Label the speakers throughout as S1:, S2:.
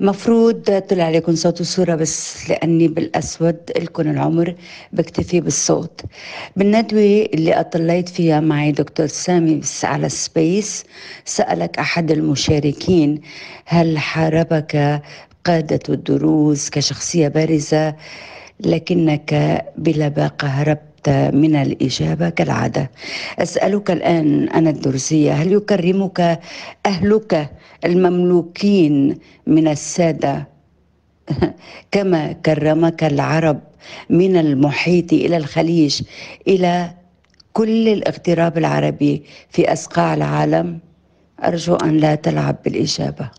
S1: مفروض طلع عليكم صوت وصورة بس لأني بالأسود لكم العمر بكتفي بالصوت بالندوة اللي أطليت فيها معي دكتور سامي على سبيس سألك أحد المشاركين هل حاربك قادة الدروز كشخصية بارزة لكنك بلا باقة هربت من الإجابة كالعادة أسألك الآن أنا الدرزية هل يكرمك أهلك المملوكين من السادة كما كرمك العرب من المحيط إلى الخليج إلى كل الاغتراب العربي في أصقاع العالم أرجو أن لا تلعب بالإجابة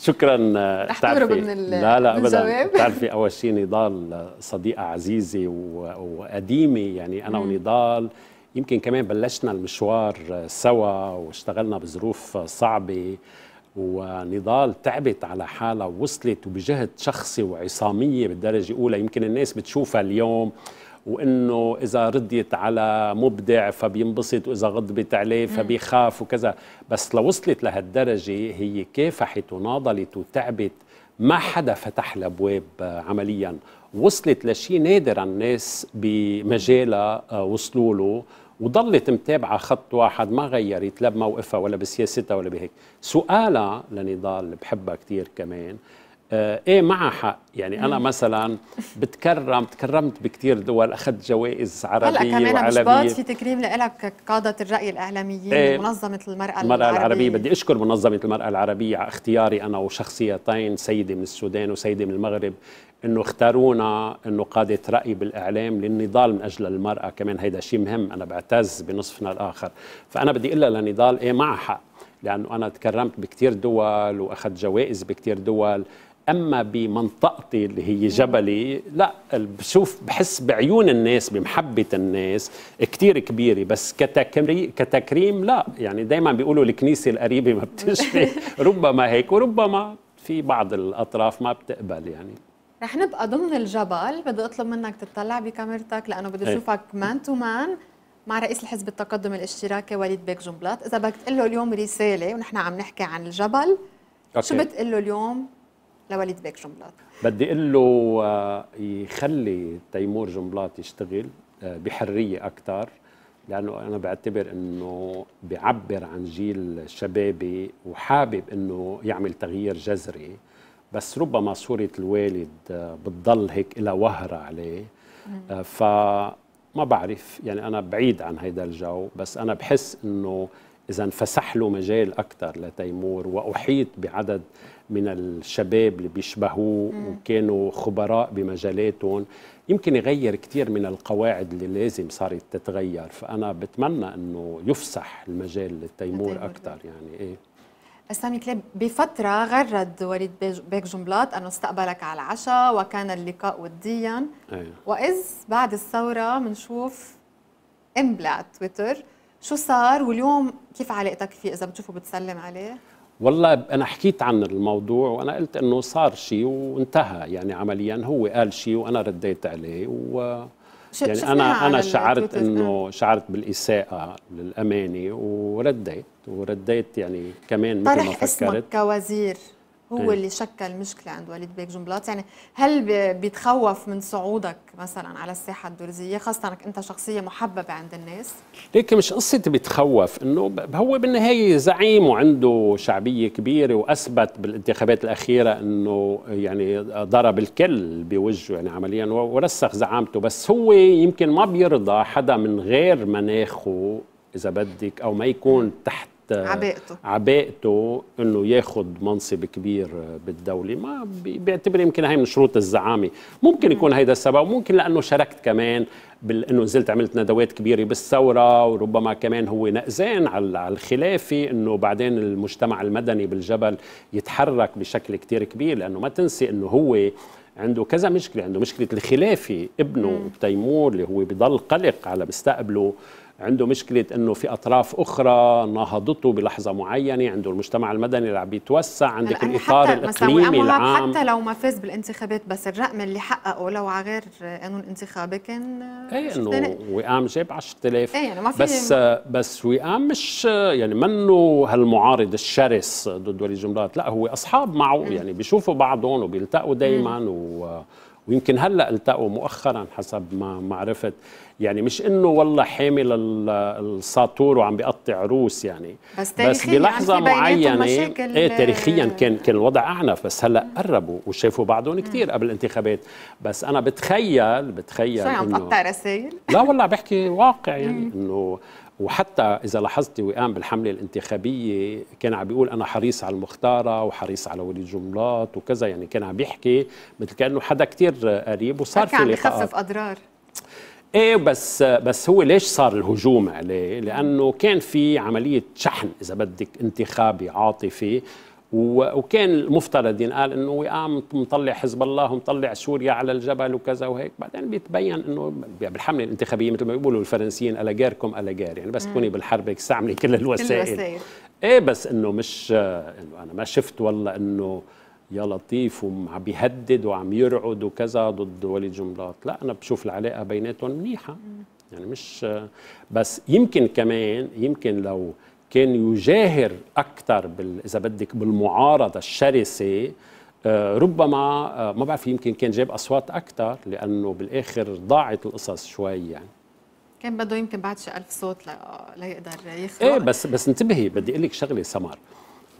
S2: شكرا آه، تعرفي من لا لا ابدا بتعرفي اول شيء نضال صديقه عزيزه وقديمه يعني انا مم. ونضال يمكن كمان بلشنا المشوار آه، سوا واشتغلنا بظروف صعبه ونضال تعبت على حالها ووصلت وبجهد شخصي وعصاميه بالدرجه الاولى يمكن الناس بتشوفها اليوم وانه اذا رضيت على مبدع فبينبسط واذا غضبت عليه فبيخاف وكذا بس لو وصلت لهالدرجه هي كافحت وناضلت وتعبت ما حدا فتح لها ابواب عمليا وصلت لشيء نادر الناس بمجالها آه، وصلوا له وضلت متابعة خط واحد ما غيرت لا بموقفها ولا بسياستها ولا بهيك سؤالها لنضال بحبها كثير كمان آه، ايه معها حق يعني انا مثلا بتكرم تكرمت بكثير دول اخذت جوائز عربيه هلا كمان وعالميه في
S1: تكريم لك قاده الراي الاعلاميين إيه منظمه المراه, المرأة العربيه العربيه بدي
S2: اشكر منظمه المراه العربيه على اختياري انا وشخصيتين سيده من السودان وسيده من المغرب انه اختارونا انه قاده راي بالاعلام للنضال من اجل المراه كمان هيدا شيء مهم انا بعتز بنصفنا الاخر فانا بدي اقول لنضال ايه معها حق لانه انا تكرمت بكثير دول واخذت جوائز بكثير دول اما بمنطقتي اللي هي جبلي لا بشوف بحس بعيون الناس بمحبه الناس كثير كبيره بس كتكريم لا يعني دائما بيقولوا الكنيسه القريبه ما بتشفي ربما هيك وربما في بعض الاطراف ما بتقبل يعني
S1: رح نبقى ضمن الجبل بدي اطلب منك تطلع بكاميرتك لانه بدي إيه. اشوفك مان تو مان مع رئيس الحزب التقدم الاشتراكي وليد بيك جنبلاط اذا بدك تقول له اليوم رساله ونحن عم نحكي عن الجبل أوكي. شو بتقول له اليوم لوليد بيك جنبلاط
S2: بدي اقول له آه، يخلي تيمور جنبلاط يشتغل آه، بحريه اكثر لانه انا بعتبر انه بيعبر عن جيل شبابي وحابب انه يعمل تغيير جذري بس ربما صوره الوالد آه، بتضل هيك لها وهره عليه ف ما بعرف يعني انا بعيد عن هيدا الجو بس انا بحس انه إذا فسح له مجال أكثر لتيمور وأحيط بعدد من الشباب اللي بيشبهوه وكانوا خبراء بمجالاتهم يمكن يغير كثير من القواعد اللي لازم صارت تتغير فأنا بتمنى أنه يفسح المجال لتيمور أكثر يعني إيه
S1: سامي كليب بفترة غرد وليد بيك جنبلاط أنه استقبلك على العشاء وكان اللقاء وديا أيه. وإذ بعد الثورة بنشوف امبلع تويتر شو صار واليوم كيف علاقتك فيه اذا بتشوفه بتسلم عليه
S2: والله انا حكيت عن الموضوع وانا قلت انه صار شيء وانتهى يعني عمليا هو قال شيء وانا رديت عليه و يعني انا انا شعرت انه آه. شعرت بالاساءه للامانه ورديت ورديت يعني كمان مثل ما فكرت اسمك
S1: كوزير هو طيب. اللي شكل مشكله عند وليد بيك جنبلاط يعني هل بيتخوف من صعودك مثلا على الساحه الدرزيه خاصه انك انت شخصيه محببه عند الناس
S2: ليك مش قصه بيتخوف انه هو بالنهايه زعيم وعنده شعبيه كبيره واثبت بالانتخابات الاخيره انه يعني ضرب الكل بوجهه يعني عمليا ورسخ زعامته بس هو يمكن ما بيرضى حدا من غير مناخه اذا بدك او ما يكون تحت عباءته عباءته انه ياخذ منصب كبير بالدوله ما بيعتبر يمكن هي من شروط الزعامه ممكن يكون هيدا السبب ممكن لانه شاركت كمان انه نزلت عملت ندوات كبيره بالثوره وربما كمان هو نأزان على الخلافه انه بعدين المجتمع المدني بالجبل يتحرك بشكل كتير كبير لانه ما تنسي انه هو عنده كذا مشكله عنده مشكله الخلافه ابنه تيمور اللي هو بضل قلق على مستقبله عنده مشكلة أنه في أطراف أخرى ناهضته بلحظة معينة عنده المجتمع المدني اللي عم بيتوسع عندك الإطار الإقليمي العام حتى
S1: لو ما فاز بالانتخابات بس الرقم اللي حققه لو على غير قانون انتخابي كان آه، اي انه
S2: وئام جاب 10000 أي يعني ما في بس آه، بس وئام مش آه، يعني منه هالمعارض الشرس ضد ولي الجملات لا هو اصحاب معه يعني بيشوفوا بعضهم وبيلتقوا دائما و ويمكن هلا التقوا مؤخرا حسب ما ما عرفت يعني مش انه والله حامل الساطور وعم بيقطع روس يعني بس, بس بلحظه معينه إيه،, ايه تاريخيا كان كان الوضع اعنف بس هلا قربوا وشافوا بعضهم كثير قبل الانتخابات بس انا بتخيل بتخيل شو عم تقطع رسائل؟ لا والله بحكي واقع يعني انه وحتى اذا لاحظتي وقام بالحمله الانتخابيه كان عم بيقول انا حريص على المختاره وحريص على ولي الجملات وكذا يعني كان عم بيحكي مثل كانه حدا كثير قريب
S1: وصار في عم بخفف اضرار
S2: ايه بس بس هو ليش صار الهجوم عليه؟ لانه كان في عمليه شحن اذا بدك انتخابي عاطفي وكان المفترض ينقال انه وئام آه، مطلع حزب الله ومطلع سوريا على الجبل وكذا وهيك بعدين بيتبين انه بالحمله الانتخابيه مثل ما بيقولوا الفرنسيين الا جاركم الا يعني بس تكوني بالحرب استعملي كل الوسائل الوسائل ايه بس انه مش انه انا ما شفت والله انه يا لطيف وعم بيهدد وعم يرعد وكذا ضد وليد جملات لا انا بشوف العلاقه بيناتهم منيحه يعني مش بس يمكن كمان يمكن لو كان يجاهر اكثر اذا بدك بالمعارضه الشرسه آه، ربما آه، ما بعرف يمكن كان جاب اصوات اكثر لانه بالاخر ضاعت القصص شوي يعني
S1: كان بده يمكن بعد شي ألف صوت ليقدر يخلق ايه
S2: بس بس انتبهي بدي اقول لك شغله سمر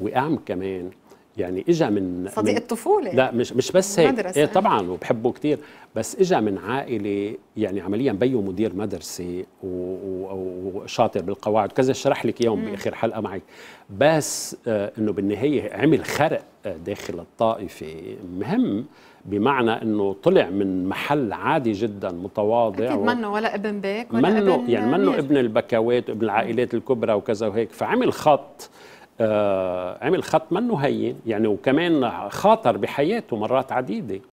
S2: وقام كمان يعني اجى من صديق من الطفوله لا مش مش بس هيك مدرسة. ايه طبعا وبحبه كثير بس اجى من عائله يعني عمليا بيو مدير مدرسه وشاطر بالقواعد كذا شرح لك اياهم باخر حلقه معك بس آه انه بالنهايه عمل خرق آه، داخل الطائفه مهم بمعنى انه طلع من محل عادي جدا متواضع اكيد و... منه
S1: ولا ابن بيك ولا منه ابن يعني منه ابن
S2: البكوات وابن العائلات الكبرى وكذا وهيك فعمل خط آه، عمل خط منه هين يعني وكمان خاطر بحياته مرات عديدة